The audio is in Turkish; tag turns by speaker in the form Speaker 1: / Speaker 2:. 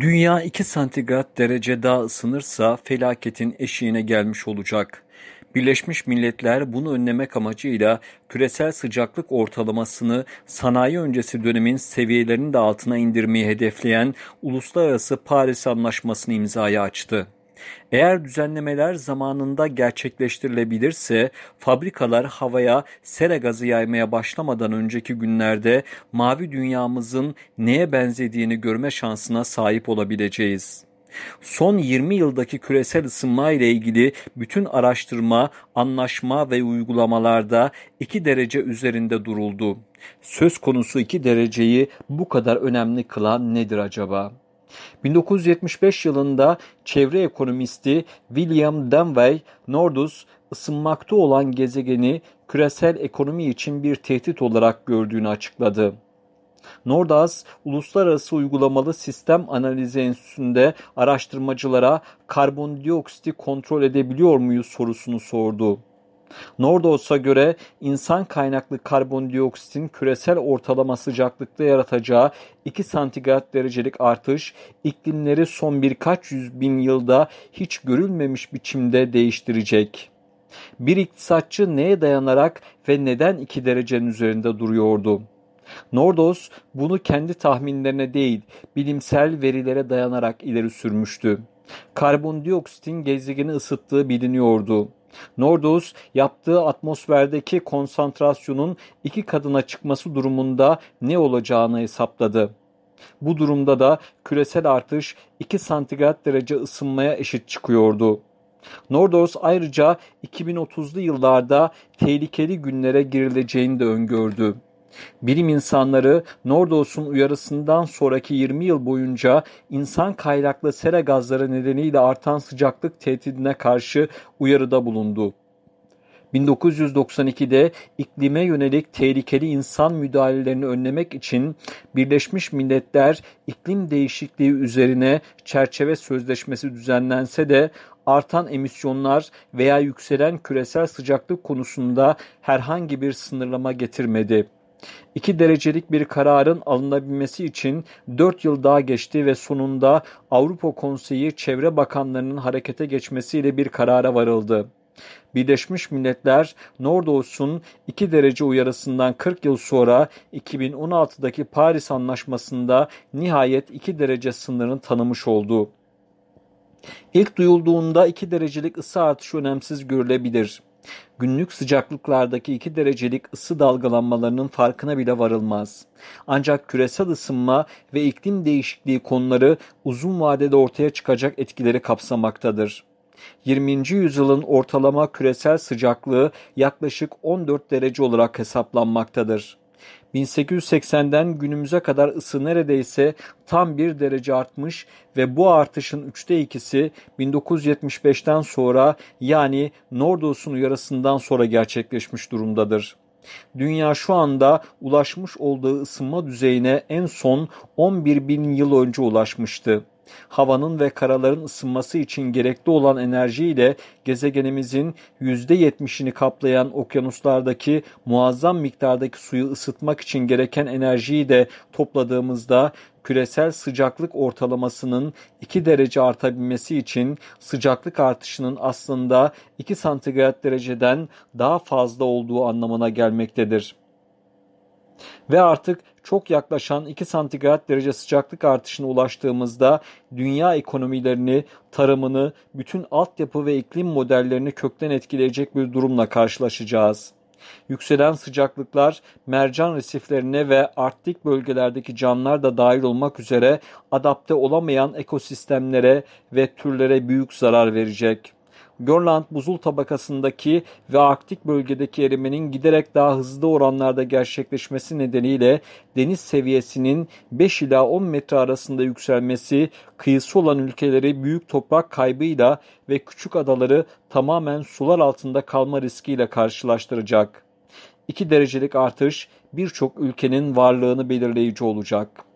Speaker 1: Dünya 2 santigrat derece daha ısınırsa felaketin eşiğine gelmiş olacak. Birleşmiş Milletler bunu önlemek amacıyla küresel sıcaklık ortalamasını sanayi öncesi dönemin seviyelerinin de altına indirmeyi hedefleyen Uluslararası Paris Anlaşması'nı imzaya açtı. Eğer düzenlemeler zamanında gerçekleştirilebilirse fabrikalar havaya sera gazı yaymaya başlamadan önceki günlerde mavi dünyamızın neye benzediğini görme şansına sahip olabileceğiz. Son 20 yıldaki küresel ısınma ile ilgili bütün araştırma, anlaşma ve uygulamalarda 2 derece üzerinde duruldu. Söz konusu 2 dereceyi bu kadar önemli kılan nedir acaba? 1975 yılında çevre ekonomisti William Dunway, Nordus ısınmakta olan gezegeni küresel ekonomi için bir tehdit olarak gördüğünü açıkladı. Nordas, Uluslararası Uygulamalı Sistem Analizi Enstitüsü'nde araştırmacılara karbondioksiti kontrol edebiliyor muyuz sorusunu sordu. Nordos'a göre insan kaynaklı karbondioksitin küresel ortalama sıcaklıkta yaratacağı 2 santigrat derecelik artış iklimleri son birkaç yüz bin yılda hiç görülmemiş biçimde değiştirecek. Bir iktisatçı neye dayanarak ve neden 2 derecenin üzerinde duruyordu? Nordos bunu kendi tahminlerine değil bilimsel verilere dayanarak ileri sürmüştü. Karbondioksitin gezegeni ısıttığı biliniyordu. Nordhaus yaptığı atmosferdeki konsantrasyonun iki kadına çıkması durumunda ne olacağını hesapladı. Bu durumda da küresel artış 2 santigrat derece ısınmaya eşit çıkıyordu. Nordos ayrıca 2030'lu yıllarda tehlikeli günlere girileceğini de öngördü. Bilim insanları Nordos'un uyarısından sonraki 20 yıl boyunca insan kaynaklı sera gazları nedeniyle artan sıcaklık tehdidine karşı uyarıda bulundu. 1992'de iklime yönelik tehlikeli insan müdahalelerini önlemek için Birleşmiş Milletler iklim değişikliği üzerine çerçeve sözleşmesi düzenlense de artan emisyonlar veya yükselen küresel sıcaklık konusunda herhangi bir sınırlama getirmedi. İki derecelik bir kararın alınabilmesi için 4 yıl daha geçti ve sonunda Avrupa Konseyi Çevre Bakanlarının harekete geçmesiyle bir karara varıldı. Birleşmiş Milletler Nordosun 2 derece uyarısından 40 yıl sonra 2016'daki Paris Anlaşması'nda nihayet 2 derece sınırını tanımış oldu. İlk duyulduğunda 2 derecelik ısı artışı önemsiz görülebilir. Günlük sıcaklıklardaki 2 derecelik ısı dalgalanmalarının farkına bile varılmaz. Ancak küresel ısınma ve iklim değişikliği konuları uzun vadede ortaya çıkacak etkileri kapsamaktadır. 20. yüzyılın ortalama küresel sıcaklığı yaklaşık 14 derece olarak hesaplanmaktadır. 1880'den günümüze kadar ısı neredeyse tam bir derece artmış ve bu artışın üçte ikisi 1975'ten sonra yani Nordos'un uyarısından sonra gerçekleşmiş durumdadır. Dünya şu anda ulaşmış olduğu ısınma düzeyine en son 11 bin yıl önce ulaşmıştı havanın ve karaların ısınması için gerekli olan enerjiyle gezegenimizin %70'ini kaplayan okyanuslardaki muazzam miktardaki suyu ısıtmak için gereken enerjiyi de topladığımızda küresel sıcaklık ortalamasının 2 derece artabilmesi için sıcaklık artışının aslında 2 santigrat dereceden daha fazla olduğu anlamına gelmektedir. Ve artık çok yaklaşan 2 santigrat derece sıcaklık artışına ulaştığımızda dünya ekonomilerini, tarımını, bütün altyapı ve iklim modellerini kökten etkileyecek bir durumla karşılaşacağız. Yükselen sıcaklıklar mercan resiflerine ve Arktik bölgelerdeki canlılar da dahil olmak üzere adapte olamayan ekosistemlere ve türlere büyük zarar verecek. Grönland buzul tabakasındaki ve Arktik bölgedeki erimenin giderek daha hızlı oranlarda gerçekleşmesi nedeniyle deniz seviyesinin 5 ila 10 metre arasında yükselmesi kıyısı olan ülkeleri büyük toprak kaybıyla ve küçük adaları tamamen sular altında kalma riskiyle karşılaştıracak. 2 derecelik artış birçok ülkenin varlığını belirleyici olacak.